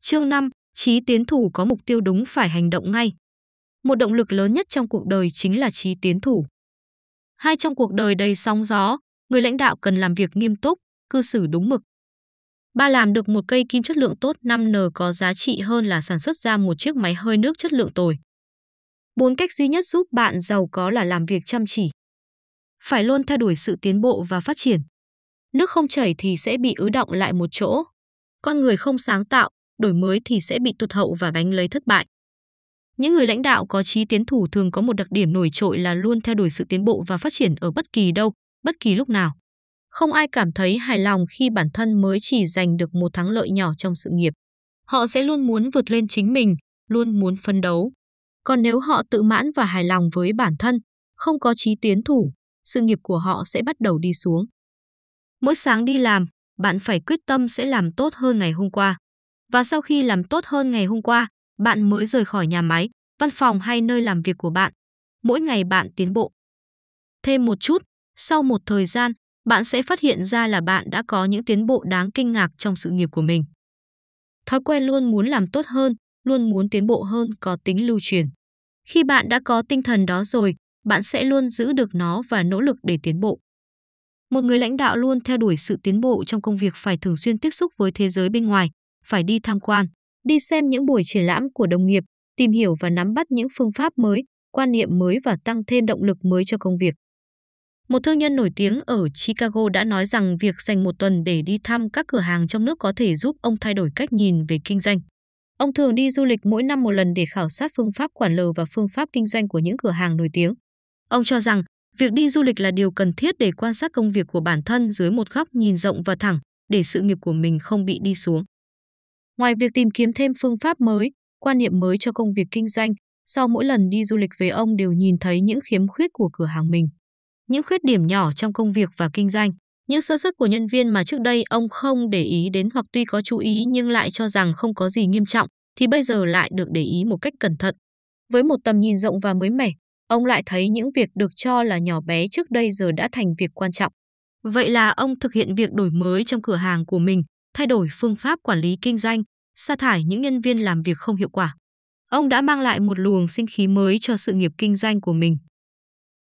Chương 5, trí tiến thủ có mục tiêu đúng phải hành động ngay. Một động lực lớn nhất trong cuộc đời chính là trí tiến thủ. Hai trong cuộc đời đầy sóng gió, người lãnh đạo cần làm việc nghiêm túc, cư xử đúng mực. Ba làm được một cây kim chất lượng tốt 5N có giá trị hơn là sản xuất ra một chiếc máy hơi nước chất lượng tồi. Bốn cách duy nhất giúp bạn giàu có là làm việc chăm chỉ. Phải luôn theo đuổi sự tiến bộ và phát triển nước không chảy thì sẽ bị ứ động lại một chỗ. Con người không sáng tạo, đổi mới thì sẽ bị tụt hậu và đánh lấy thất bại. Những người lãnh đạo có chí tiến thủ thường có một đặc điểm nổi trội là luôn theo đuổi sự tiến bộ và phát triển ở bất kỳ đâu, bất kỳ lúc nào. Không ai cảm thấy hài lòng khi bản thân mới chỉ giành được một thắng lợi nhỏ trong sự nghiệp. Họ sẽ luôn muốn vượt lên chính mình, luôn muốn phấn đấu. Còn nếu họ tự mãn và hài lòng với bản thân, không có chí tiến thủ, sự nghiệp của họ sẽ bắt đầu đi xuống. Mỗi sáng đi làm, bạn phải quyết tâm sẽ làm tốt hơn ngày hôm qua. Và sau khi làm tốt hơn ngày hôm qua, bạn mới rời khỏi nhà máy, văn phòng hay nơi làm việc của bạn. Mỗi ngày bạn tiến bộ. Thêm một chút, sau một thời gian, bạn sẽ phát hiện ra là bạn đã có những tiến bộ đáng kinh ngạc trong sự nghiệp của mình. Thói quen luôn muốn làm tốt hơn, luôn muốn tiến bộ hơn có tính lưu truyền. Khi bạn đã có tinh thần đó rồi, bạn sẽ luôn giữ được nó và nỗ lực để tiến bộ. Một người lãnh đạo luôn theo đuổi sự tiến bộ trong công việc phải thường xuyên tiếp xúc với thế giới bên ngoài, phải đi tham quan, đi xem những buổi triển lãm của đồng nghiệp, tìm hiểu và nắm bắt những phương pháp mới, quan niệm mới và tăng thêm động lực mới cho công việc. Một thương nhân nổi tiếng ở Chicago đã nói rằng việc dành một tuần để đi thăm các cửa hàng trong nước có thể giúp ông thay đổi cách nhìn về kinh doanh. Ông thường đi du lịch mỗi năm một lần để khảo sát phương pháp quản lờ và phương pháp kinh doanh của những cửa hàng nổi tiếng. Ông cho rằng Việc đi du lịch là điều cần thiết để quan sát công việc của bản thân dưới một góc nhìn rộng và thẳng để sự nghiệp của mình không bị đi xuống. Ngoài việc tìm kiếm thêm phương pháp mới, quan niệm mới cho công việc kinh doanh, sau mỗi lần đi du lịch về ông đều nhìn thấy những khiếm khuyết của cửa hàng mình, những khuyết điểm nhỏ trong công việc và kinh doanh, những sơ suất của nhân viên mà trước đây ông không để ý đến hoặc tuy có chú ý nhưng lại cho rằng không có gì nghiêm trọng thì bây giờ lại được để ý một cách cẩn thận. Với một tầm nhìn rộng và mới mẻ, ông lại thấy những việc được cho là nhỏ bé trước đây giờ đã thành việc quan trọng. Vậy là ông thực hiện việc đổi mới trong cửa hàng của mình, thay đổi phương pháp quản lý kinh doanh, sa thải những nhân viên làm việc không hiệu quả. Ông đã mang lại một luồng sinh khí mới cho sự nghiệp kinh doanh của mình.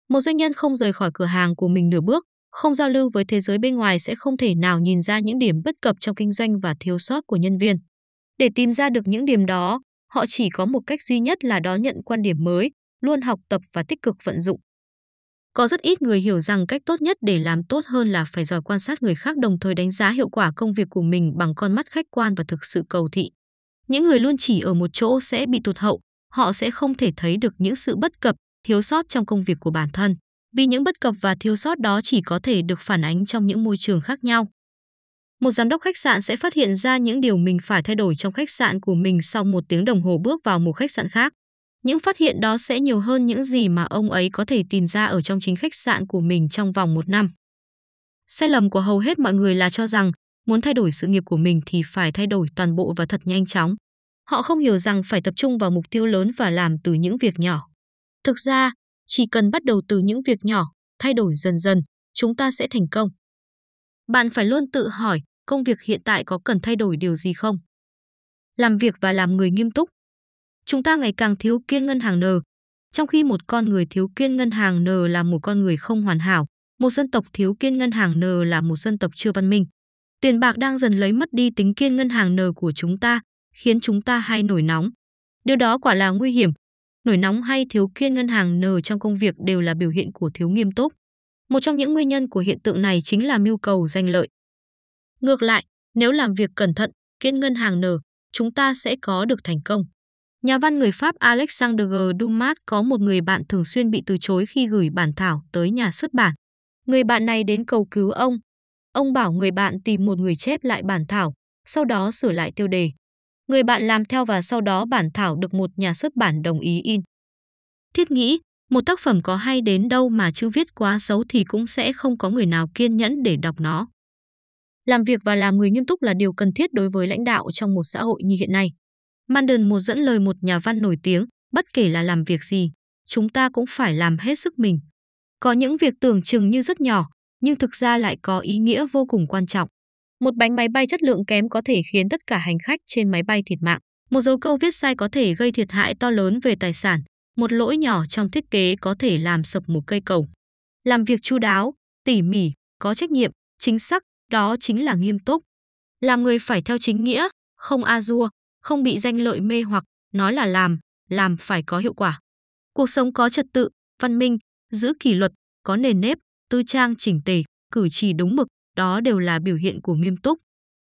Một doanh nhân không rời khỏi cửa hàng của mình nửa bước, không giao lưu với thế giới bên ngoài sẽ không thể nào nhìn ra những điểm bất cập trong kinh doanh và thiếu sót của nhân viên. Để tìm ra được những điểm đó, họ chỉ có một cách duy nhất là đón nhận quan điểm mới, luôn học tập và tích cực vận dụng. Có rất ít người hiểu rằng cách tốt nhất để làm tốt hơn là phải giỏi quan sát người khác đồng thời đánh giá hiệu quả công việc của mình bằng con mắt khách quan và thực sự cầu thị. Những người luôn chỉ ở một chỗ sẽ bị tụt hậu, họ sẽ không thể thấy được những sự bất cập, thiếu sót trong công việc của bản thân, vì những bất cập và thiếu sót đó chỉ có thể được phản ánh trong những môi trường khác nhau. Một giám đốc khách sạn sẽ phát hiện ra những điều mình phải thay đổi trong khách sạn của mình sau một tiếng đồng hồ bước vào một khách sạn khác. Những phát hiện đó sẽ nhiều hơn những gì mà ông ấy có thể tìm ra ở trong chính khách sạn của mình trong vòng một năm. Sai lầm của hầu hết mọi người là cho rằng muốn thay đổi sự nghiệp của mình thì phải thay đổi toàn bộ và thật nhanh chóng. Họ không hiểu rằng phải tập trung vào mục tiêu lớn và làm từ những việc nhỏ. Thực ra, chỉ cần bắt đầu từ những việc nhỏ, thay đổi dần dần, chúng ta sẽ thành công. Bạn phải luôn tự hỏi công việc hiện tại có cần thay đổi điều gì không? Làm việc và làm người nghiêm túc Chúng ta ngày càng thiếu kiên ngân hàng N. Trong khi một con người thiếu kiên ngân hàng N là một con người không hoàn hảo, một dân tộc thiếu kiên ngân hàng N là một dân tộc chưa văn minh. Tiền bạc đang dần lấy mất đi tính kiên ngân hàng N của chúng ta, khiến chúng ta hay nổi nóng. Điều đó quả là nguy hiểm. Nổi nóng hay thiếu kiên ngân hàng N trong công việc đều là biểu hiện của thiếu nghiêm túc. Một trong những nguyên nhân của hiện tượng này chính là mưu cầu danh lợi. Ngược lại, nếu làm việc cẩn thận, kiên ngân hàng N, chúng ta sẽ có được thành công. Nhà văn người Pháp Alexandre Dumas có một người bạn thường xuyên bị từ chối khi gửi bản thảo tới nhà xuất bản. Người bạn này đến cầu cứu ông. Ông bảo người bạn tìm một người chép lại bản thảo, sau đó sửa lại tiêu đề. Người bạn làm theo và sau đó bản thảo được một nhà xuất bản đồng ý in. Thiết nghĩ, một tác phẩm có hay đến đâu mà chữ viết quá xấu thì cũng sẽ không có người nào kiên nhẫn để đọc nó. Làm việc và làm người nghiêm túc là điều cần thiết đối với lãnh đạo trong một xã hội như hiện nay. Manden một dẫn lời một nhà văn nổi tiếng, bất kể là làm việc gì, chúng ta cũng phải làm hết sức mình. Có những việc tưởng chừng như rất nhỏ, nhưng thực ra lại có ý nghĩa vô cùng quan trọng. Một bánh máy bay chất lượng kém có thể khiến tất cả hành khách trên máy bay thiệt mạng. Một dấu câu viết sai có thể gây thiệt hại to lớn về tài sản. Một lỗi nhỏ trong thiết kế có thể làm sập một cây cầu. Làm việc chu đáo, tỉ mỉ, có trách nhiệm, chính xác, đó chính là nghiêm túc. Làm người phải theo chính nghĩa, không a dua, không bị danh lợi mê hoặc, nói là làm, làm phải có hiệu quả. Cuộc sống có trật tự, văn minh, giữ kỷ luật, có nền nếp, tư trang chỉnh tề, cử chỉ đúng mực, đó đều là biểu hiện của nghiêm túc.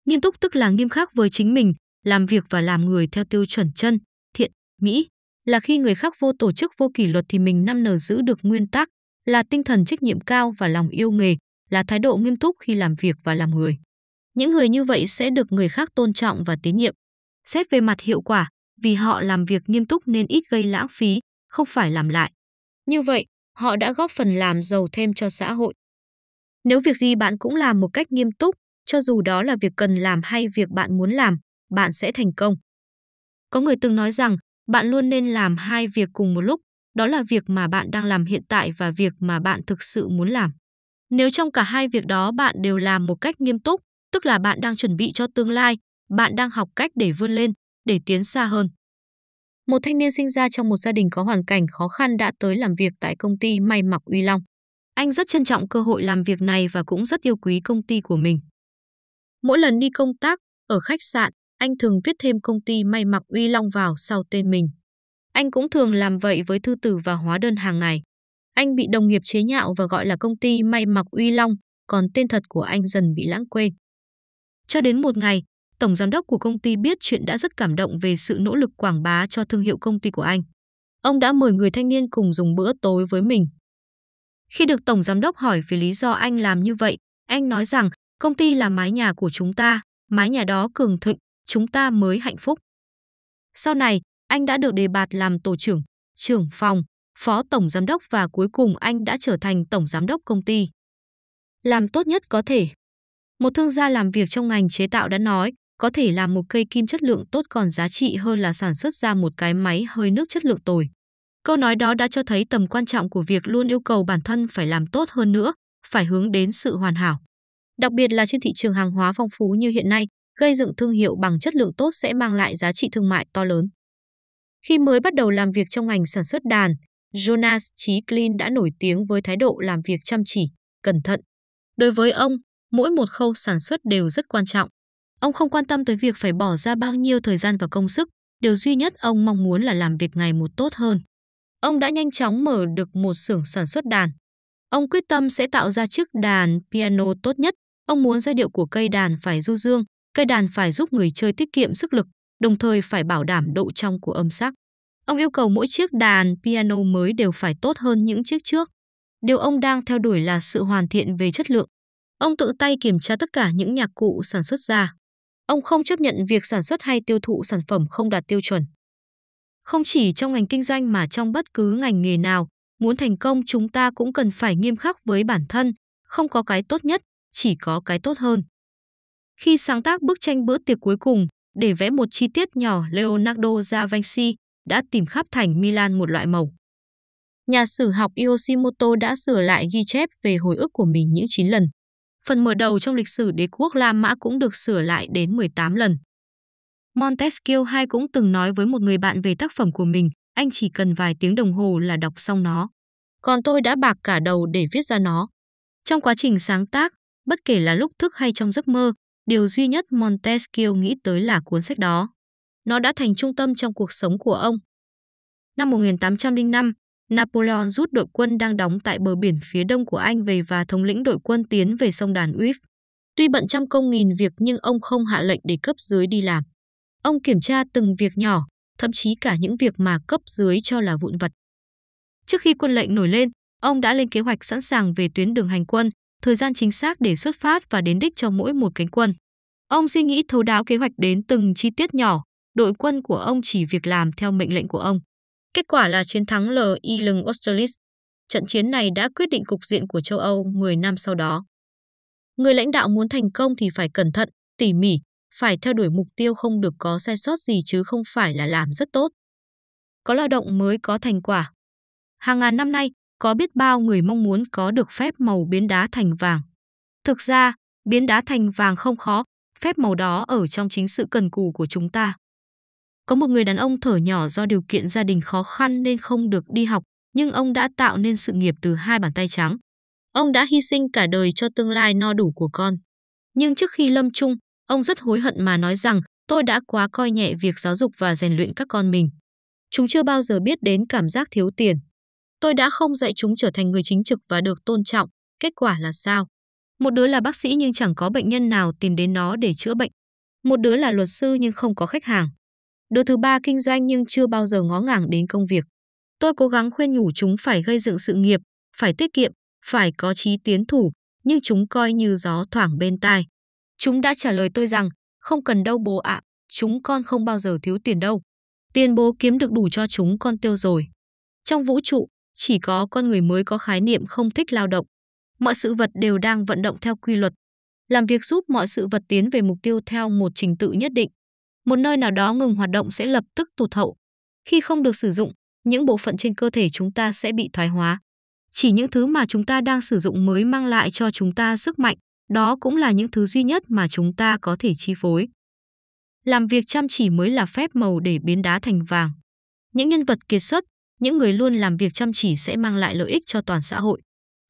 Nghiêm túc tức là nghiêm khắc với chính mình, làm việc và làm người theo tiêu chuẩn chân, thiện, mỹ. Là khi người khác vô tổ chức vô kỷ luật thì mình năm nở giữ được nguyên tắc, là tinh thần trách nhiệm cao và lòng yêu nghề, là thái độ nghiêm túc khi làm việc và làm người. Những người như vậy sẽ được người khác tôn trọng và tín nhiệm. Xét về mặt hiệu quả, vì họ làm việc nghiêm túc nên ít gây lãng phí, không phải làm lại. Như vậy, họ đã góp phần làm giàu thêm cho xã hội. Nếu việc gì bạn cũng làm một cách nghiêm túc, cho dù đó là việc cần làm hay việc bạn muốn làm, bạn sẽ thành công. Có người từng nói rằng, bạn luôn nên làm hai việc cùng một lúc, đó là việc mà bạn đang làm hiện tại và việc mà bạn thực sự muốn làm. Nếu trong cả hai việc đó bạn đều làm một cách nghiêm túc, tức là bạn đang chuẩn bị cho tương lai, bạn đang học cách để vươn lên, để tiến xa hơn. Một thanh niên sinh ra trong một gia đình có hoàn cảnh khó khăn đã tới làm việc tại công ty may mặc Uy Long. Anh rất trân trọng cơ hội làm việc này và cũng rất yêu quý công ty của mình. Mỗi lần đi công tác ở khách sạn, anh thường viết thêm công ty may mặc Uy Long vào sau tên mình. Anh cũng thường làm vậy với thư từ và hóa đơn hàng ngày. Anh bị đồng nghiệp chế nhạo và gọi là công ty may mặc Uy Long, còn tên thật của anh dần bị lãng quên. Cho đến một ngày, tổng giám đốc của công ty biết chuyện đã rất cảm động về sự nỗ lực quảng bá cho thương hiệu công ty của anh. Ông đã mời người thanh niên cùng dùng bữa tối với mình. Khi được tổng giám đốc hỏi về lý do anh làm như vậy, anh nói rằng công ty là mái nhà của chúng ta, mái nhà đó cường thịnh, chúng ta mới hạnh phúc. Sau này, anh đã được đề bạt làm tổ trưởng, trưởng phòng, phó tổng giám đốc và cuối cùng anh đã trở thành tổng giám đốc công ty. Làm tốt nhất có thể. Một thương gia làm việc trong ngành chế tạo đã nói, có thể làm một cây kim chất lượng tốt còn giá trị hơn là sản xuất ra một cái máy hơi nước chất lượng tồi. Câu nói đó đã cho thấy tầm quan trọng của việc luôn yêu cầu bản thân phải làm tốt hơn nữa, phải hướng đến sự hoàn hảo. Đặc biệt là trên thị trường hàng hóa phong phú như hiện nay, gây dựng thương hiệu bằng chất lượng tốt sẽ mang lại giá trị thương mại to lớn. Khi mới bắt đầu làm việc trong ngành sản xuất đàn, Jonas Chí Clean đã nổi tiếng với thái độ làm việc chăm chỉ, cẩn thận. Đối với ông, mỗi một khâu sản xuất đều rất quan trọng. Ông không quan tâm tới việc phải bỏ ra bao nhiêu thời gian và công sức, điều duy nhất ông mong muốn là làm việc ngày một tốt hơn. Ông đã nhanh chóng mở được một xưởng sản xuất đàn. Ông quyết tâm sẽ tạo ra chiếc đàn piano tốt nhất. Ông muốn giai điệu của cây đàn phải du dương, cây đàn phải giúp người chơi tiết kiệm sức lực, đồng thời phải bảo đảm độ trong của âm sắc. Ông yêu cầu mỗi chiếc đàn piano mới đều phải tốt hơn những chiếc trước. Điều ông đang theo đuổi là sự hoàn thiện về chất lượng. Ông tự tay kiểm tra tất cả những nhạc cụ sản xuất ra. Ông không chấp nhận việc sản xuất hay tiêu thụ sản phẩm không đạt tiêu chuẩn. Không chỉ trong ngành kinh doanh mà trong bất cứ ngành nghề nào, muốn thành công chúng ta cũng cần phải nghiêm khắc với bản thân, không có cái tốt nhất, chỉ có cái tốt hơn. Khi sáng tác bức tranh bữa tiệc cuối cùng, để vẽ một chi tiết nhỏ Leonardo da Vinci đã tìm khắp thành Milan một loại màu. Nhà sử học Yoshimoto đã sửa lại ghi chép về hồi ức của mình những 9 lần. Phần mở đầu trong lịch sử đế quốc La Mã cũng được sửa lại đến 18 lần. Montesquieu II cũng từng nói với một người bạn về tác phẩm của mình, anh chỉ cần vài tiếng đồng hồ là đọc xong nó. Còn tôi đã bạc cả đầu để viết ra nó. Trong quá trình sáng tác, bất kể là lúc thức hay trong giấc mơ, điều duy nhất Montesquieu nghĩ tới là cuốn sách đó. Nó đã thành trung tâm trong cuộc sống của ông. Năm 1805, Napoleon rút đội quân đang đóng tại bờ biển phía đông của Anh về và thống lĩnh đội quân tiến về sông đàn Uyf. Tuy bận trăm công nghìn việc nhưng ông không hạ lệnh để cấp dưới đi làm. Ông kiểm tra từng việc nhỏ, thậm chí cả những việc mà cấp dưới cho là vụn vặt. Trước khi quân lệnh nổi lên, ông đã lên kế hoạch sẵn sàng về tuyến đường hành quân, thời gian chính xác để xuất phát và đến đích cho mỗi một cánh quân. Ông suy nghĩ thấu đáo kế hoạch đến từng chi tiết nhỏ, đội quân của ông chỉ việc làm theo mệnh lệnh của ông. Kết quả là chiến thắng L. I. Lừng Austerlitz. Trận chiến này đã quyết định cục diện của châu Âu 10 năm sau đó. Người lãnh đạo muốn thành công thì phải cẩn thận, tỉ mỉ, phải theo đuổi mục tiêu không được có sai sót gì chứ không phải là làm rất tốt. Có lao động mới có thành quả. Hàng ngàn năm nay, có biết bao người mong muốn có được phép màu biến đá thành vàng. Thực ra, biến đá thành vàng không khó, phép màu đó ở trong chính sự cần cù của chúng ta. Có một người đàn ông thở nhỏ do điều kiện gia đình khó khăn nên không được đi học, nhưng ông đã tạo nên sự nghiệp từ hai bàn tay trắng. Ông đã hy sinh cả đời cho tương lai no đủ của con. Nhưng trước khi lâm chung, ông rất hối hận mà nói rằng tôi đã quá coi nhẹ việc giáo dục và rèn luyện các con mình. Chúng chưa bao giờ biết đến cảm giác thiếu tiền. Tôi đã không dạy chúng trở thành người chính trực và được tôn trọng. Kết quả là sao? Một đứa là bác sĩ nhưng chẳng có bệnh nhân nào tìm đến nó để chữa bệnh. Một đứa là luật sư nhưng không có khách hàng đứa thứ ba kinh doanh nhưng chưa bao giờ ngó ngàng đến công việc. Tôi cố gắng khuyên nhủ chúng phải gây dựng sự nghiệp, phải tiết kiệm, phải có chí tiến thủ, nhưng chúng coi như gió thoảng bên tai. Chúng đã trả lời tôi rằng, không cần đâu bố ạ, chúng con không bao giờ thiếu tiền đâu. Tiền bố kiếm được đủ cho chúng con tiêu rồi. Trong vũ trụ, chỉ có con người mới có khái niệm không thích lao động. Mọi sự vật đều đang vận động theo quy luật. Làm việc giúp mọi sự vật tiến về mục tiêu theo một trình tự nhất định một nơi nào đó ngừng hoạt động sẽ lập tức tụt hậu. Khi không được sử dụng, những bộ phận trên cơ thể chúng ta sẽ bị thoái hóa. Chỉ những thứ mà chúng ta đang sử dụng mới mang lại cho chúng ta sức mạnh, đó cũng là những thứ duy nhất mà chúng ta có thể chi phối. Làm việc chăm chỉ mới là phép màu để biến đá thành vàng. Những nhân vật kiệt xuất, những người luôn làm việc chăm chỉ sẽ mang lại lợi ích cho toàn xã hội.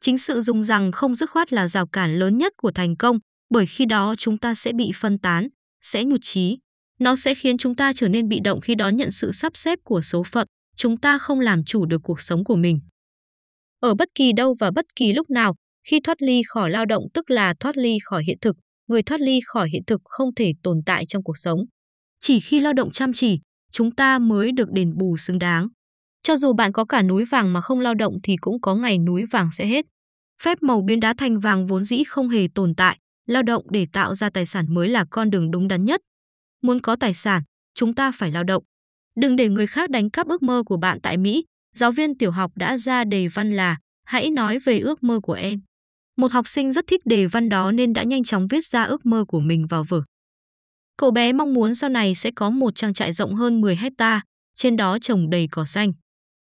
Chính sự dùng rằng không dứt khoát là rào cản lớn nhất của thành công, bởi khi đó chúng ta sẽ bị phân tán, sẽ nhụt chí nó sẽ khiến chúng ta trở nên bị động khi đón nhận sự sắp xếp của số phận, chúng ta không làm chủ được cuộc sống của mình. Ở bất kỳ đâu và bất kỳ lúc nào, khi thoát ly khỏi lao động tức là thoát ly khỏi hiện thực, người thoát ly khỏi hiện thực không thể tồn tại trong cuộc sống. Chỉ khi lao động chăm chỉ, chúng ta mới được đền bù xứng đáng. Cho dù bạn có cả núi vàng mà không lao động thì cũng có ngày núi vàng sẽ hết. Phép màu biến đá thành vàng vốn dĩ không hề tồn tại, lao động để tạo ra tài sản mới là con đường đúng đắn nhất. Muốn có tài sản, chúng ta phải lao động. Đừng để người khác đánh cắp ước mơ của bạn tại Mỹ. Giáo viên tiểu học đã ra đề văn là Hãy nói về ước mơ của em. Một học sinh rất thích đề văn đó nên đã nhanh chóng viết ra ước mơ của mình vào vở. Cậu bé mong muốn sau này sẽ có một trang trại rộng hơn 10 hecta, trên đó trồng đầy cỏ xanh.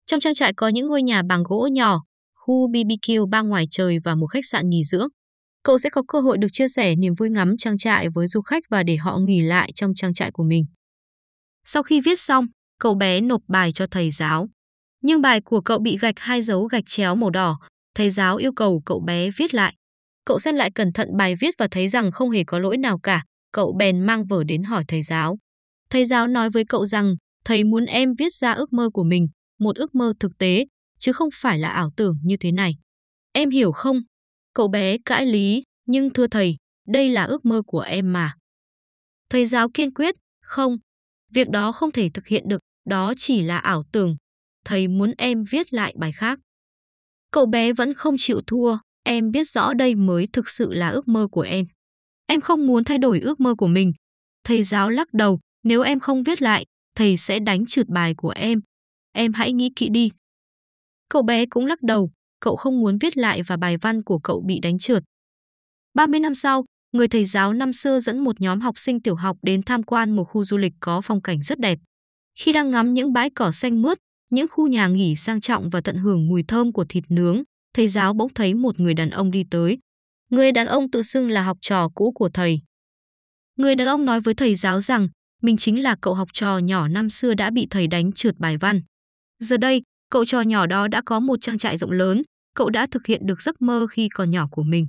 Trong trang trại có những ngôi nhà bằng gỗ nhỏ, khu BBQ ba ngoài trời và một khách sạn nghỉ dưỡng cậu sẽ có cơ hội được chia sẻ niềm vui ngắm trang trại với du khách và để họ nghỉ lại trong trang trại của mình. Sau khi viết xong, cậu bé nộp bài cho thầy giáo. Nhưng bài của cậu bị gạch hai dấu gạch chéo màu đỏ, thầy giáo yêu cầu cậu bé viết lại. Cậu xem lại cẩn thận bài viết và thấy rằng không hề có lỗi nào cả, cậu bèn mang vở đến hỏi thầy giáo. Thầy giáo nói với cậu rằng thầy muốn em viết ra ước mơ của mình, một ước mơ thực tế, chứ không phải là ảo tưởng như thế này. Em hiểu không? Cậu bé cãi lý, nhưng thưa thầy, đây là ước mơ của em mà. Thầy giáo kiên quyết, không, việc đó không thể thực hiện được, đó chỉ là ảo tưởng. Thầy muốn em viết lại bài khác. Cậu bé vẫn không chịu thua, em biết rõ đây mới thực sự là ước mơ của em. Em không muốn thay đổi ước mơ của mình. Thầy giáo lắc đầu, nếu em không viết lại, thầy sẽ đánh trượt bài của em. Em hãy nghĩ kỹ đi. Cậu bé cũng lắc đầu, cậu không muốn viết lại và bài văn của cậu bị đánh trượt. 30 năm sau, người thầy giáo năm xưa dẫn một nhóm học sinh tiểu học đến tham quan một khu du lịch có phong cảnh rất đẹp. Khi đang ngắm những bãi cỏ xanh mướt, những khu nhà nghỉ sang trọng và tận hưởng mùi thơm của thịt nướng, thầy giáo bỗng thấy một người đàn ông đi tới. Người đàn ông tự xưng là học trò cũ của thầy. Người đàn ông nói với thầy giáo rằng mình chính là cậu học trò nhỏ năm xưa đã bị thầy đánh trượt bài văn. Giờ đây, Cậu trò nhỏ đó đã có một trang trại rộng lớn, cậu đã thực hiện được giấc mơ khi còn nhỏ của mình.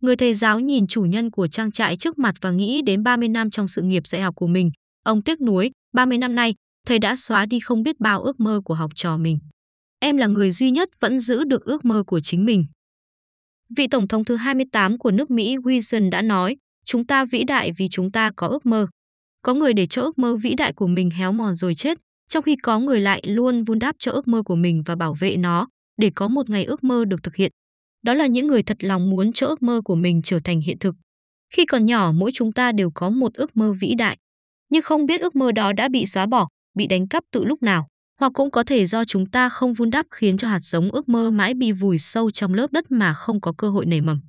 Người thầy giáo nhìn chủ nhân của trang trại trước mặt và nghĩ đến 30 năm trong sự nghiệp dạy học của mình. Ông tiếc nuối, 30 năm nay, thầy đã xóa đi không biết bao ước mơ của học trò mình. Em là người duy nhất vẫn giữ được ước mơ của chính mình. Vị Tổng thống thứ 28 của nước Mỹ Wilson đã nói, chúng ta vĩ đại vì chúng ta có ước mơ. Có người để cho ước mơ vĩ đại của mình héo mòn rồi chết, trong khi có người lại luôn vun đáp cho ước mơ của mình và bảo vệ nó để có một ngày ước mơ được thực hiện. Đó là những người thật lòng muốn cho ước mơ của mình trở thành hiện thực. Khi còn nhỏ, mỗi chúng ta đều có một ước mơ vĩ đại, nhưng không biết ước mơ đó đã bị xóa bỏ, bị đánh cắp từ lúc nào, hoặc cũng có thể do chúng ta không vun đắp khiến cho hạt giống ước mơ mãi bị vùi sâu trong lớp đất mà không có cơ hội nảy mầm.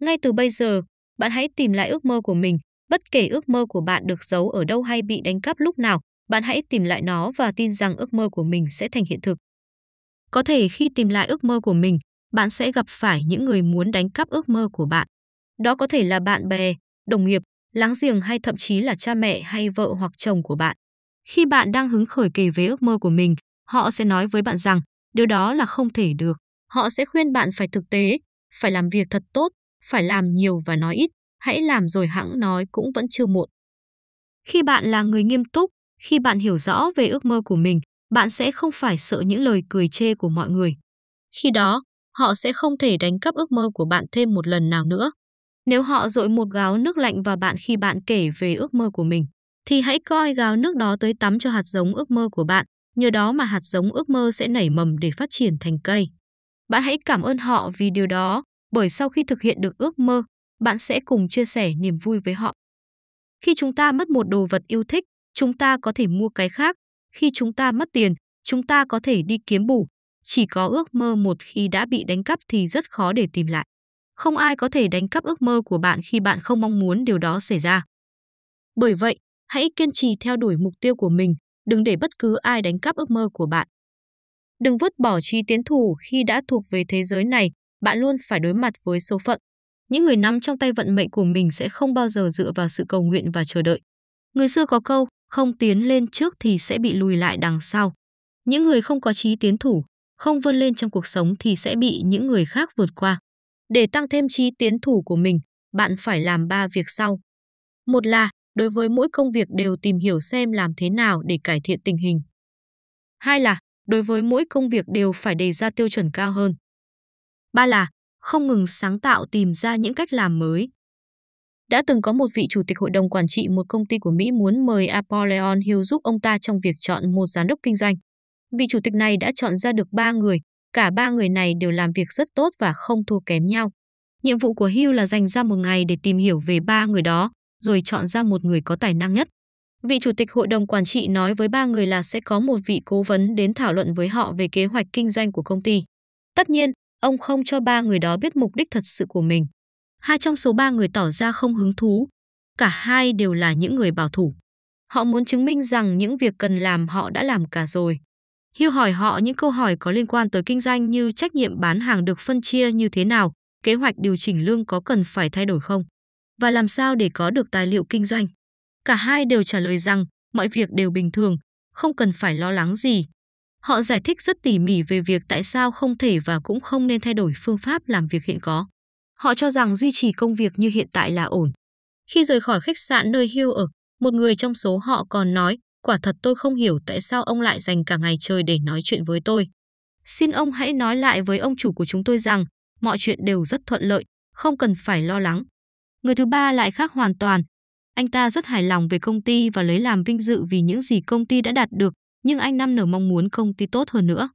Ngay từ bây giờ, bạn hãy tìm lại ước mơ của mình, bất kể ước mơ của bạn được giấu ở đâu hay bị đánh cắp lúc nào, bạn hãy tìm lại nó và tin rằng ước mơ của mình sẽ thành hiện thực. Có thể khi tìm lại ước mơ của mình, bạn sẽ gặp phải những người muốn đánh cắp ước mơ của bạn. Đó có thể là bạn bè, đồng nghiệp, láng giềng hay thậm chí là cha mẹ hay vợ hoặc chồng của bạn. Khi bạn đang hứng khởi kể về ước mơ của mình, họ sẽ nói với bạn rằng điều đó là không thể được. Họ sẽ khuyên bạn phải thực tế, phải làm việc thật tốt, phải làm nhiều và nói ít, hãy làm rồi hãng nói cũng vẫn chưa muộn. Khi bạn là người nghiêm túc, khi bạn hiểu rõ về ước mơ của mình, bạn sẽ không phải sợ những lời cười chê của mọi người. Khi đó, họ sẽ không thể đánh cắp ước mơ của bạn thêm một lần nào nữa. Nếu họ dội một gáo nước lạnh vào bạn khi bạn kể về ước mơ của mình, thì hãy coi gáo nước đó tới tắm cho hạt giống ước mơ của bạn, nhờ đó mà hạt giống ước mơ sẽ nảy mầm để phát triển thành cây. Bạn hãy cảm ơn họ vì điều đó, bởi sau khi thực hiện được ước mơ, bạn sẽ cùng chia sẻ niềm vui với họ. Khi chúng ta mất một đồ vật yêu thích, chúng ta có thể mua cái khác, khi chúng ta mất tiền, chúng ta có thể đi kiếm bù. Chỉ có ước mơ một khi đã bị đánh cắp thì rất khó để tìm lại. Không ai có thể đánh cắp ước mơ của bạn khi bạn không mong muốn điều đó xảy ra. Bởi vậy, hãy kiên trì theo đuổi mục tiêu của mình, đừng để bất cứ ai đánh cắp ước mơ của bạn. Đừng vứt bỏ trí tiến thủ khi đã thuộc về thế giới này, bạn luôn phải đối mặt với số phận. Những người nắm trong tay vận mệnh của mình sẽ không bao giờ dựa vào sự cầu nguyện và chờ đợi. Người xưa có câu, không tiến lên trước thì sẽ bị lùi lại đằng sau. Những người không có trí tiến thủ, không vươn lên trong cuộc sống thì sẽ bị những người khác vượt qua. Để tăng thêm trí tiến thủ của mình, bạn phải làm 3 việc sau. Một là, đối với mỗi công việc đều tìm hiểu xem làm thế nào để cải thiện tình hình. Hai là, đối với mỗi công việc đều phải đề ra tiêu chuẩn cao hơn. Ba là, không ngừng sáng tạo tìm ra những cách làm mới. Đã từng có một vị chủ tịch hội đồng quản trị một công ty của Mỹ muốn mời Apollyon Hill giúp ông ta trong việc chọn một giám đốc kinh doanh. Vị chủ tịch này đã chọn ra được ba người, cả ba người này đều làm việc rất tốt và không thua kém nhau. Nhiệm vụ của Hill là dành ra một ngày để tìm hiểu về ba người đó, rồi chọn ra một người có tài năng nhất. Vị chủ tịch hội đồng quản trị nói với ba người là sẽ có một vị cố vấn đến thảo luận với họ về kế hoạch kinh doanh của công ty. Tất nhiên, ông không cho ba người đó biết mục đích thật sự của mình. Hai trong số ba người tỏ ra không hứng thú. Cả hai đều là những người bảo thủ. Họ muốn chứng minh rằng những việc cần làm họ đã làm cả rồi. Hiu hỏi họ những câu hỏi có liên quan tới kinh doanh như trách nhiệm bán hàng được phân chia như thế nào, kế hoạch điều chỉnh lương có cần phải thay đổi không, và làm sao để có được tài liệu kinh doanh. Cả hai đều trả lời rằng mọi việc đều bình thường, không cần phải lo lắng gì. Họ giải thích rất tỉ mỉ về việc tại sao không thể và cũng không nên thay đổi phương pháp làm việc hiện có. Họ cho rằng duy trì công việc như hiện tại là ổn. Khi rời khỏi khách sạn nơi Hiêu ở, một người trong số họ còn nói, quả thật tôi không hiểu tại sao ông lại dành cả ngày trời để nói chuyện với tôi. Xin ông hãy nói lại với ông chủ của chúng tôi rằng, mọi chuyện đều rất thuận lợi, không cần phải lo lắng. Người thứ ba lại khác hoàn toàn. Anh ta rất hài lòng về công ty và lấy làm vinh dự vì những gì công ty đã đạt được, nhưng anh năm nở mong muốn công ty tốt hơn nữa.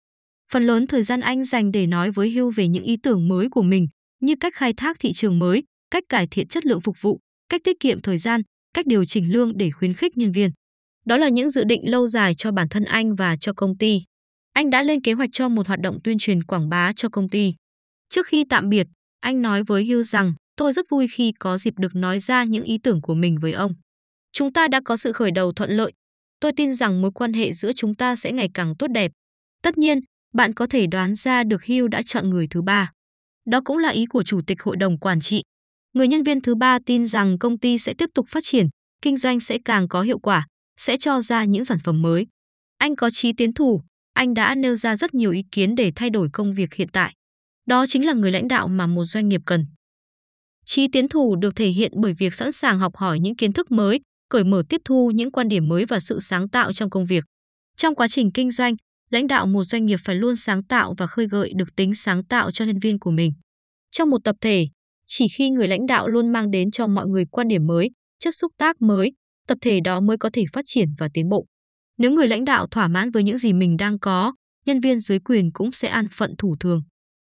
Phần lớn thời gian anh dành để nói với Hưu về những ý tưởng mới của mình, như cách khai thác thị trường mới, cách cải thiện chất lượng phục vụ, cách tiết kiệm thời gian, cách điều chỉnh lương để khuyến khích nhân viên. Đó là những dự định lâu dài cho bản thân anh và cho công ty. Anh đã lên kế hoạch cho một hoạt động tuyên truyền quảng bá cho công ty. Trước khi tạm biệt, anh nói với Hugh rằng tôi rất vui khi có dịp được nói ra những ý tưởng của mình với ông. Chúng ta đã có sự khởi đầu thuận lợi. Tôi tin rằng mối quan hệ giữa chúng ta sẽ ngày càng tốt đẹp. Tất nhiên, bạn có thể đoán ra được Hugh đã chọn người thứ ba. Đó cũng là ý của Chủ tịch Hội đồng Quản trị. Người nhân viên thứ ba tin rằng công ty sẽ tiếp tục phát triển, kinh doanh sẽ càng có hiệu quả, sẽ cho ra những sản phẩm mới. Anh có chí tiến thủ, anh đã nêu ra rất nhiều ý kiến để thay đổi công việc hiện tại. Đó chính là người lãnh đạo mà một doanh nghiệp cần. Chí tiến thủ được thể hiện bởi việc sẵn sàng học hỏi những kiến thức mới, cởi mở tiếp thu những quan điểm mới và sự sáng tạo trong công việc. Trong quá trình kinh doanh, lãnh đạo một doanh nghiệp phải luôn sáng tạo và khơi gợi được tính sáng tạo cho nhân viên của mình. Trong một tập thể, chỉ khi người lãnh đạo luôn mang đến cho mọi người quan điểm mới, chất xúc tác mới, tập thể đó mới có thể phát triển và tiến bộ. Nếu người lãnh đạo thỏa mãn với những gì mình đang có, nhân viên dưới quyền cũng sẽ an phận thủ thường.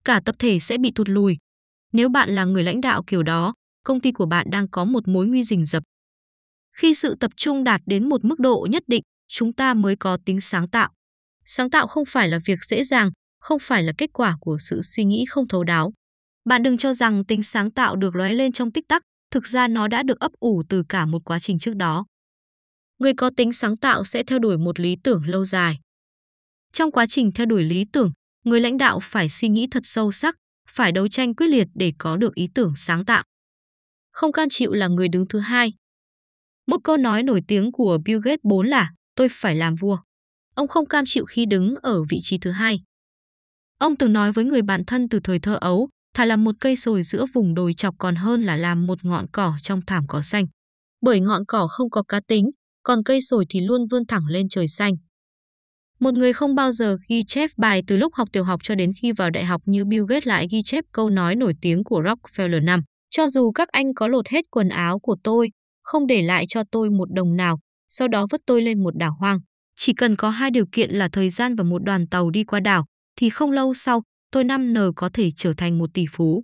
Cả tập thể sẽ bị thụt lùi. Nếu bạn là người lãnh đạo kiểu đó, công ty của bạn đang có một mối nguy rình rập. Khi sự tập trung đạt đến một mức độ nhất định, chúng ta mới có tính sáng tạo. Sáng tạo không phải là việc dễ dàng, không phải là kết quả của sự suy nghĩ không thấu đáo. Bạn đừng cho rằng tính sáng tạo được lóe lên trong tích tắc, thực ra nó đã được ấp ủ từ cả một quá trình trước đó. Người có tính sáng tạo sẽ theo đuổi một lý tưởng lâu dài. Trong quá trình theo đuổi lý tưởng, người lãnh đạo phải suy nghĩ thật sâu sắc, phải đấu tranh quyết liệt để có được ý tưởng sáng tạo. Không cam chịu là người đứng thứ hai. Một câu nói nổi tiếng của Bill Gates 4 là tôi phải làm vua ông không cam chịu khi đứng ở vị trí thứ hai. Ông từng nói với người bạn thân từ thời thơ ấu, thà làm một cây sồi giữa vùng đồi chọc còn hơn là làm một ngọn cỏ trong thảm cỏ xanh. Bởi ngọn cỏ không có cá tính, còn cây sồi thì luôn vươn thẳng lên trời xanh. Một người không bao giờ ghi chép bài từ lúc học tiểu học cho đến khi vào đại học như Bill Gates lại ghi chép câu nói nổi tiếng của Rockefeller năm. Cho dù các anh có lột hết quần áo của tôi, không để lại cho tôi một đồng nào, sau đó vứt tôi lên một đảo hoang. Chỉ cần có hai điều kiện là thời gian và một đoàn tàu đi qua đảo, thì không lâu sau, tôi năm n có thể trở thành một tỷ phú.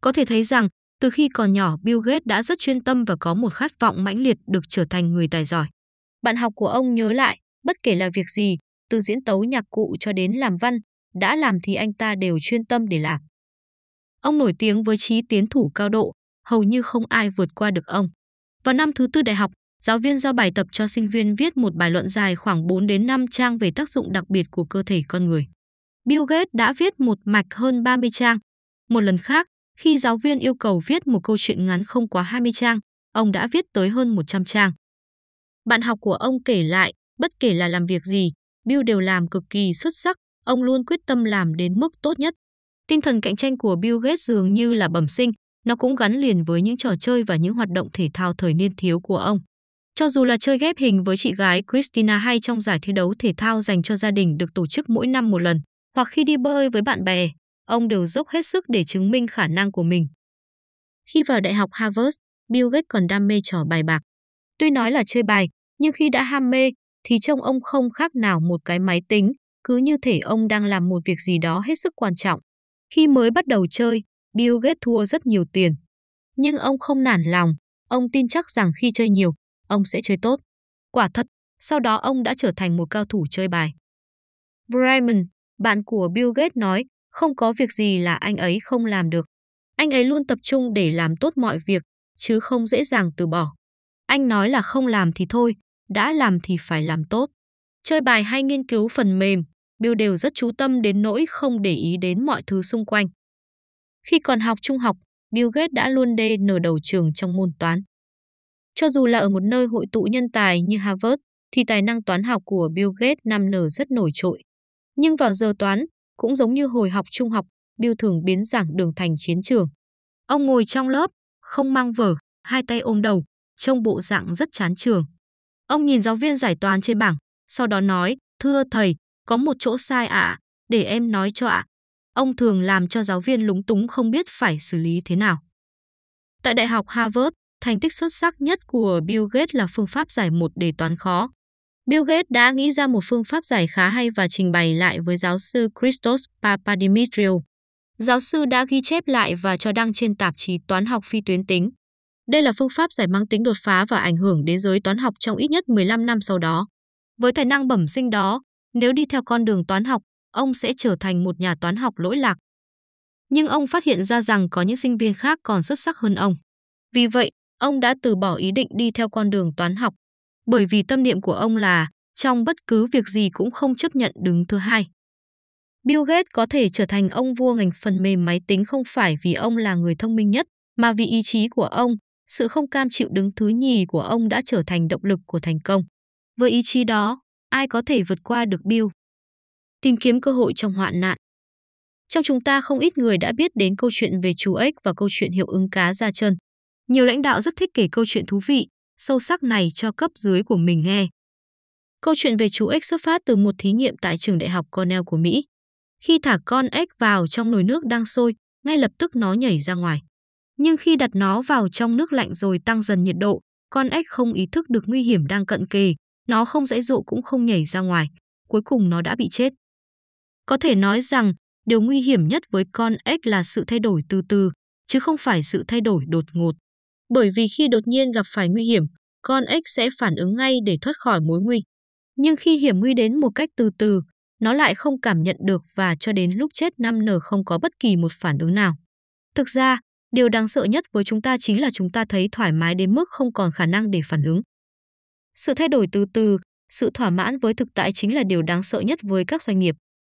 Có thể thấy rằng, từ khi còn nhỏ, Bill Gates đã rất chuyên tâm và có một khát vọng mãnh liệt được trở thành người tài giỏi. Bạn học của ông nhớ lại, bất kể là việc gì, từ diễn tấu nhạc cụ cho đến làm văn, đã làm thì anh ta đều chuyên tâm để làm. Ông nổi tiếng với trí tiến thủ cao độ, hầu như không ai vượt qua được ông. Vào năm thứ tư đại học, Giáo viên giao bài tập cho sinh viên viết một bài luận dài khoảng 4 đến 5 trang về tác dụng đặc biệt của cơ thể con người. Bill Gates đã viết một mạch hơn 30 trang. Một lần khác, khi giáo viên yêu cầu viết một câu chuyện ngắn không quá 20 trang, ông đã viết tới hơn 100 trang. Bạn học của ông kể lại, bất kể là làm việc gì, Bill đều làm cực kỳ xuất sắc, ông luôn quyết tâm làm đến mức tốt nhất. Tinh thần cạnh tranh của Bill Gates dường như là bẩm sinh, nó cũng gắn liền với những trò chơi và những hoạt động thể thao thời niên thiếu của ông. Cho dù là chơi ghép hình với chị gái Christina hay trong giải thi đấu thể thao dành cho gia đình được tổ chức mỗi năm một lần, hoặc khi đi bơi với bạn bè, ông đều dốc hết sức để chứng minh khả năng của mình. Khi vào đại học Harvard, Bill Gates còn đam mê trò bài bạc. Tuy nói là chơi bài, nhưng khi đã ham mê thì trông ông không khác nào một cái máy tính, cứ như thể ông đang làm một việc gì đó hết sức quan trọng. Khi mới bắt đầu chơi, Bill Gates thua rất nhiều tiền. Nhưng ông không nản lòng, ông tin chắc rằng khi chơi nhiều, ông sẽ chơi tốt. Quả thật, sau đó ông đã trở thành một cao thủ chơi bài. Bremen, bạn của Bill Gates nói, không có việc gì là anh ấy không làm được. Anh ấy luôn tập trung để làm tốt mọi việc, chứ không dễ dàng từ bỏ. Anh nói là không làm thì thôi, đã làm thì phải làm tốt. Chơi bài hay nghiên cứu phần mềm, Bill đều rất chú tâm đến nỗi không để ý đến mọi thứ xung quanh. Khi còn học trung học, Bill Gates đã luôn đê nở đầu trường trong môn toán. Cho dù là ở một nơi hội tụ nhân tài như Harvard, thì tài năng toán học của Bill Gates năm nở rất nổi trội. Nhưng vào giờ toán, cũng giống như hồi học trung học, Bill thường biến giảng đường thành chiến trường. Ông ngồi trong lớp, không mang vở, hai tay ôm đầu, trông bộ dạng rất chán trường. Ông nhìn giáo viên giải toán trên bảng, sau đó nói, thưa thầy, có một chỗ sai ạ, à, để em nói cho ạ. À. Ông thường làm cho giáo viên lúng túng không biết phải xử lý thế nào. Tại Đại học Harvard, thành tích xuất sắc nhất của Bill Gates là phương pháp giải một đề toán khó. Bill Gates đã nghĩ ra một phương pháp giải khá hay và trình bày lại với giáo sư Christos Papadimitriou. Giáo sư đã ghi chép lại và cho đăng trên tạp chí Toán học phi tuyến tính. Đây là phương pháp giải mang tính đột phá và ảnh hưởng đến giới toán học trong ít nhất 15 năm sau đó. Với tài năng bẩm sinh đó, nếu đi theo con đường toán học, ông sẽ trở thành một nhà toán học lỗi lạc. Nhưng ông phát hiện ra rằng có những sinh viên khác còn xuất sắc hơn ông. Vì vậy, ông đã từ bỏ ý định đi theo con đường toán học, bởi vì tâm niệm của ông là trong bất cứ việc gì cũng không chấp nhận đứng thứ hai. Bill Gates có thể trở thành ông vua ngành phần mềm máy tính không phải vì ông là người thông minh nhất, mà vì ý chí của ông, sự không cam chịu đứng thứ nhì của ông đã trở thành động lực của thành công. Với ý chí đó, ai có thể vượt qua được Bill? Tìm kiếm cơ hội trong hoạn nạn. Trong chúng ta không ít người đã biết đến câu chuyện về chú ếch và câu chuyện hiệu ứng cá ra chân. Nhiều lãnh đạo rất thích kể câu chuyện thú vị, sâu sắc này cho cấp dưới của mình nghe. Câu chuyện về chú ếch xuất phát từ một thí nghiệm tại trường đại học Cornell của Mỹ. Khi thả con ếch vào trong nồi nước đang sôi, ngay lập tức nó nhảy ra ngoài. Nhưng khi đặt nó vào trong nước lạnh rồi tăng dần nhiệt độ, con ếch không ý thức được nguy hiểm đang cận kề, nó không dãy dụ cũng không nhảy ra ngoài, cuối cùng nó đã bị chết. Có thể nói rằng, điều nguy hiểm nhất với con ếch là sự thay đổi từ từ, chứ không phải sự thay đổi đột ngột bởi vì khi đột nhiên gặp phải nguy hiểm, con ếch sẽ phản ứng ngay để thoát khỏi mối nguy. Nhưng khi hiểm nguy đến một cách từ từ, nó lại không cảm nhận được và cho đến lúc chết 5 nở không có bất kỳ một phản ứng nào. Thực ra, điều đáng sợ nhất với chúng ta chính là chúng ta thấy thoải mái đến mức không còn khả năng để phản ứng. Sự thay đổi từ từ, sự thỏa mãn với thực tại chính là điều đáng sợ nhất với các doanh nghiệp.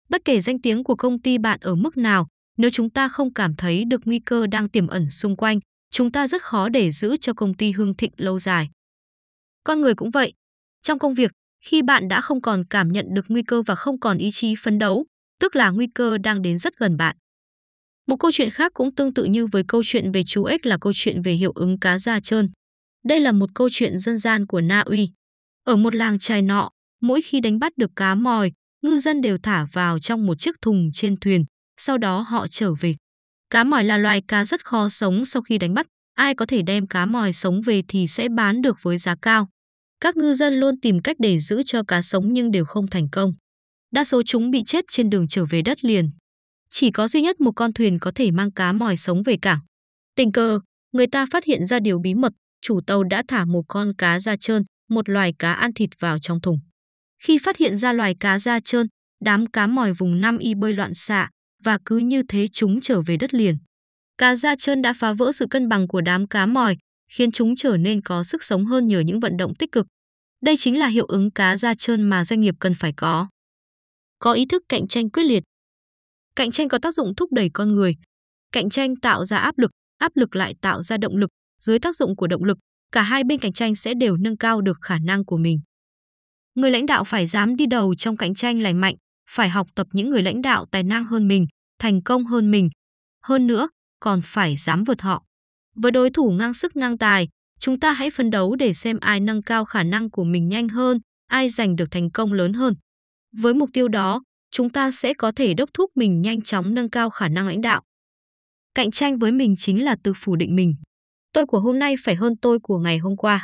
Bất kể danh tiếng của công ty bạn ở mức nào, nếu chúng ta không cảm thấy được nguy cơ đang tiềm ẩn xung quanh, chúng ta rất khó để giữ cho công ty hương thịnh lâu dài. Con người cũng vậy. Trong công việc, khi bạn đã không còn cảm nhận được nguy cơ và không còn ý chí phấn đấu, tức là nguy cơ đang đến rất gần bạn. Một câu chuyện khác cũng tương tự như với câu chuyện về chú ếch là câu chuyện về hiệu ứng cá da trơn. Đây là một câu chuyện dân gian của Na Uy. Ở một làng chài nọ, mỗi khi đánh bắt được cá mòi, ngư dân đều thả vào trong một chiếc thùng trên thuyền, sau đó họ trở về Cá mòi là loài cá rất khó sống sau khi đánh bắt. Ai có thể đem cá mòi sống về thì sẽ bán được với giá cao. Các ngư dân luôn tìm cách để giữ cho cá sống nhưng đều không thành công. Đa số chúng bị chết trên đường trở về đất liền. Chỉ có duy nhất một con thuyền có thể mang cá mòi sống về cảng. Tình cờ, người ta phát hiện ra điều bí mật, chủ tàu đã thả một con cá da trơn, một loài cá ăn thịt vào trong thùng. Khi phát hiện ra loài cá da trơn, đám cá mòi vùng Nam Y bơi loạn xạ, và cứ như thế chúng trở về đất liền. Cá da trơn đã phá vỡ sự cân bằng của đám cá mòi, khiến chúng trở nên có sức sống hơn nhờ những vận động tích cực. Đây chính là hiệu ứng cá da trơn mà doanh nghiệp cần phải có. Có ý thức cạnh tranh quyết liệt. Cạnh tranh có tác dụng thúc đẩy con người. Cạnh tranh tạo ra áp lực, áp lực lại tạo ra động lực. Dưới tác dụng của động lực, cả hai bên cạnh tranh sẽ đều nâng cao được khả năng của mình. Người lãnh đạo phải dám đi đầu trong cạnh tranh lành mạnh, phải học tập những người lãnh đạo tài năng hơn mình, thành công hơn mình. Hơn nữa, còn phải dám vượt họ. Với đối thủ ngang sức ngang tài, chúng ta hãy phấn đấu để xem ai nâng cao khả năng của mình nhanh hơn, ai giành được thành công lớn hơn. Với mục tiêu đó, chúng ta sẽ có thể đốc thúc mình nhanh chóng nâng cao khả năng lãnh đạo. Cạnh tranh với mình chính là tự phủ định mình. Tôi của hôm nay phải hơn tôi của ngày hôm qua.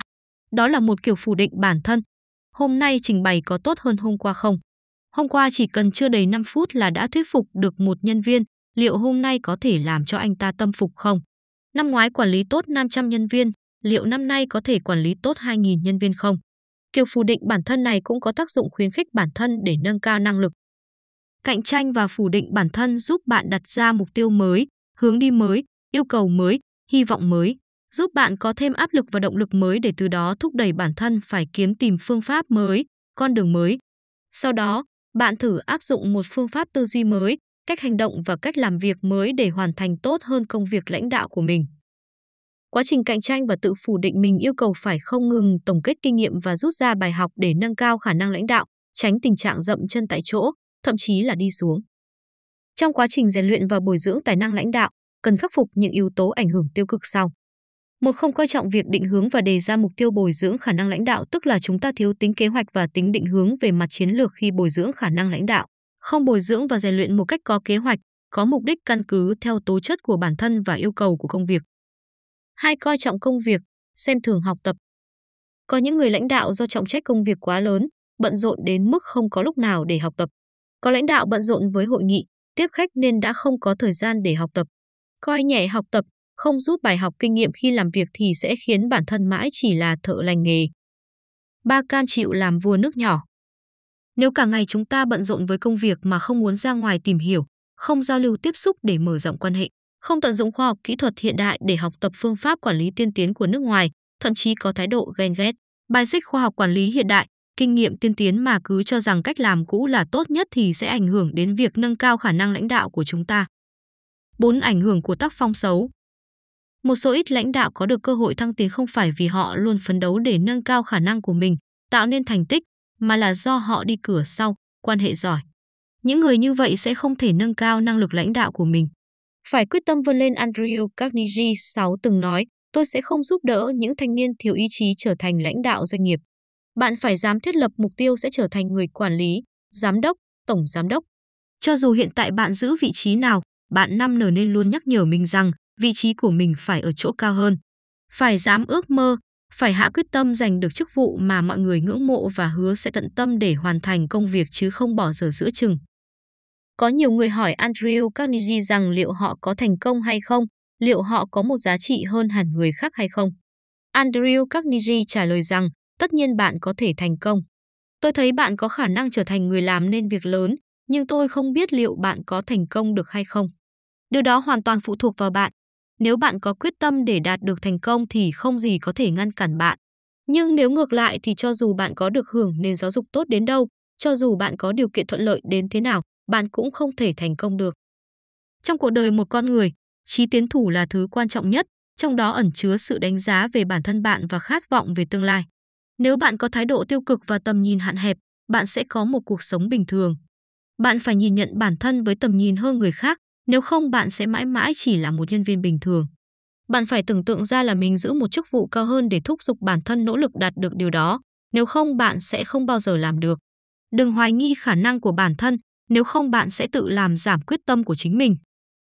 Đó là một kiểu phủ định bản thân. Hôm nay trình bày có tốt hơn hôm qua không? Hôm qua chỉ cần chưa đầy 5 phút là đã thuyết phục được một nhân viên, liệu hôm nay có thể làm cho anh ta tâm phục không? Năm ngoái quản lý tốt 500 nhân viên, liệu năm nay có thể quản lý tốt 2.000 nhân viên không? Kiểu phủ định bản thân này cũng có tác dụng khuyến khích bản thân để nâng cao năng lực. Cạnh tranh và phủ định bản thân giúp bạn đặt ra mục tiêu mới, hướng đi mới, yêu cầu mới, hy vọng mới, giúp bạn có thêm áp lực và động lực mới để từ đó thúc đẩy bản thân phải kiếm tìm phương pháp mới, con đường mới. Sau đó, bạn thử áp dụng một phương pháp tư duy mới, cách hành động và cách làm việc mới để hoàn thành tốt hơn công việc lãnh đạo của mình. Quá trình cạnh tranh và tự phủ định mình yêu cầu phải không ngừng tổng kết kinh nghiệm và rút ra bài học để nâng cao khả năng lãnh đạo, tránh tình trạng dậm chân tại chỗ, thậm chí là đi xuống. Trong quá trình rèn luyện và bồi dưỡng tài năng lãnh đạo, cần khắc phục những yếu tố ảnh hưởng tiêu cực sau. Một không coi trọng việc định hướng và đề ra mục tiêu bồi dưỡng khả năng lãnh đạo tức là chúng ta thiếu tính kế hoạch và tính định hướng về mặt chiến lược khi bồi dưỡng khả năng lãnh đạo, không bồi dưỡng và rèn luyện một cách có kế hoạch, có mục đích căn cứ theo tố chất của bản thân và yêu cầu của công việc. Hai coi trọng công việc, xem thường học tập. Có những người lãnh đạo do trọng trách công việc quá lớn, bận rộn đến mức không có lúc nào để học tập. Có lãnh đạo bận rộn với hội nghị, tiếp khách nên đã không có thời gian để học tập. Coi nhẹ học tập không rút bài học kinh nghiệm khi làm việc thì sẽ khiến bản thân mãi chỉ là thợ lành nghề. Ba cam chịu làm vua nước nhỏ. Nếu cả ngày chúng ta bận rộn với công việc mà không muốn ra ngoài tìm hiểu, không giao lưu tiếp xúc để mở rộng quan hệ, không tận dụng khoa học kỹ thuật hiện đại để học tập phương pháp quản lý tiên tiến của nước ngoài, thậm chí có thái độ ghen ghét, bài xích khoa học quản lý hiện đại, kinh nghiệm tiên tiến mà cứ cho rằng cách làm cũ là tốt nhất thì sẽ ảnh hưởng đến việc nâng cao khả năng lãnh đạo của chúng ta. 4. Ảnh hưởng của tác phong xấu một số ít lãnh đạo có được cơ hội thăng tiến không phải vì họ luôn phấn đấu để nâng cao khả năng của mình, tạo nên thành tích, mà là do họ đi cửa sau, quan hệ giỏi. Những người như vậy sẽ không thể nâng cao năng lực lãnh đạo của mình. Phải quyết tâm vươn lên Andrew Carnegie 6 từng nói, tôi sẽ không giúp đỡ những thanh niên thiếu ý chí trở thành lãnh đạo doanh nghiệp. Bạn phải dám thiết lập mục tiêu sẽ trở thành người quản lý, giám đốc, tổng giám đốc. Cho dù hiện tại bạn giữ vị trí nào, bạn năm nở nên luôn nhắc nhở mình rằng vị trí của mình phải ở chỗ cao hơn. Phải dám ước mơ, phải hạ quyết tâm giành được chức vụ mà mọi người ngưỡng mộ và hứa sẽ tận tâm để hoàn thành công việc chứ không bỏ dở giữa chừng. Có nhiều người hỏi Andrew Carnegie rằng liệu họ có thành công hay không, liệu họ có một giá trị hơn hẳn người khác hay không. Andrew Carnegie trả lời rằng, tất nhiên bạn có thể thành công. Tôi thấy bạn có khả năng trở thành người làm nên việc lớn, nhưng tôi không biết liệu bạn có thành công được hay không. Điều đó hoàn toàn phụ thuộc vào bạn, nếu bạn có quyết tâm để đạt được thành công thì không gì có thể ngăn cản bạn. Nhưng nếu ngược lại thì cho dù bạn có được hưởng nền giáo dục tốt đến đâu, cho dù bạn có điều kiện thuận lợi đến thế nào, bạn cũng không thể thành công được. Trong cuộc đời một con người, trí tiến thủ là thứ quan trọng nhất, trong đó ẩn chứa sự đánh giá về bản thân bạn và khát vọng về tương lai. Nếu bạn có thái độ tiêu cực và tầm nhìn hạn hẹp, bạn sẽ có một cuộc sống bình thường. Bạn phải nhìn nhận bản thân với tầm nhìn hơn người khác, nếu không bạn sẽ mãi mãi chỉ là một nhân viên bình thường. Bạn phải tưởng tượng ra là mình giữ một chức vụ cao hơn để thúc giục bản thân nỗ lực đạt được điều đó, nếu không bạn sẽ không bao giờ làm được. Đừng hoài nghi khả năng của bản thân, nếu không bạn sẽ tự làm giảm quyết tâm của chính mình.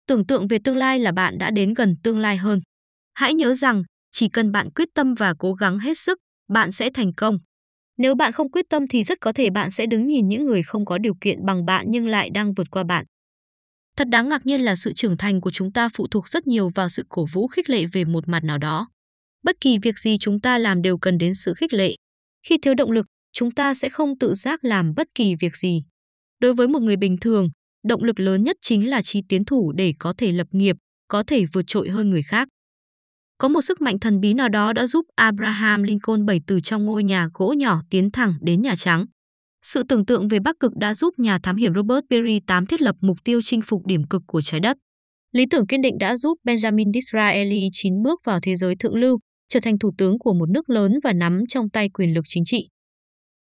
Tưởng tượng về tương lai là bạn đã đến gần tương lai hơn. Hãy nhớ rằng, chỉ cần bạn quyết tâm và cố gắng hết sức, bạn sẽ thành công. Nếu bạn không quyết tâm thì rất có thể bạn sẽ đứng nhìn những người không có điều kiện bằng bạn nhưng lại đang vượt qua bạn. Thật đáng ngạc nhiên là sự trưởng thành của chúng ta phụ thuộc rất nhiều vào sự cổ vũ khích lệ về một mặt nào đó. Bất kỳ việc gì chúng ta làm đều cần đến sự khích lệ. Khi thiếu động lực, chúng ta sẽ không tự giác làm bất kỳ việc gì. Đối với một người bình thường, động lực lớn nhất chính là trí tiến thủ để có thể lập nghiệp, có thể vượt trội hơn người khác. Có một sức mạnh thần bí nào đó đã giúp Abraham Lincoln bảy từ trong ngôi nhà gỗ nhỏ tiến thẳng đến Nhà Trắng. Sự tưởng tượng về Bắc Cực đã giúp nhà thám hiểm Robert Peary 8 thiết lập mục tiêu chinh phục điểm cực của trái đất. Lý tưởng kiên định đã giúp Benjamin Disraeli 9 bước vào thế giới thượng lưu, trở thành thủ tướng của một nước lớn và nắm trong tay quyền lực chính trị.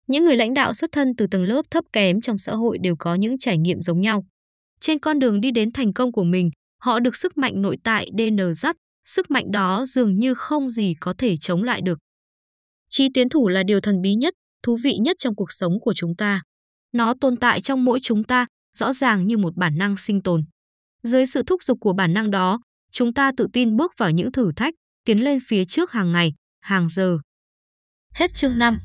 Những người lãnh đạo xuất thân từ tầng lớp thấp kém trong xã hội đều có những trải nghiệm giống nhau. Trên con đường đi đến thành công của mình, họ được sức mạnh nội tại DN dắt, sức mạnh đó dường như không gì có thể chống lại được. Chi tiến thủ là điều thần bí nhất thú vị nhất trong cuộc sống của chúng ta. Nó tồn tại trong mỗi chúng ta, rõ ràng như một bản năng sinh tồn. Dưới sự thúc giục của bản năng đó, chúng ta tự tin bước vào những thử thách, tiến lên phía trước hàng ngày, hàng giờ. Hết chương 5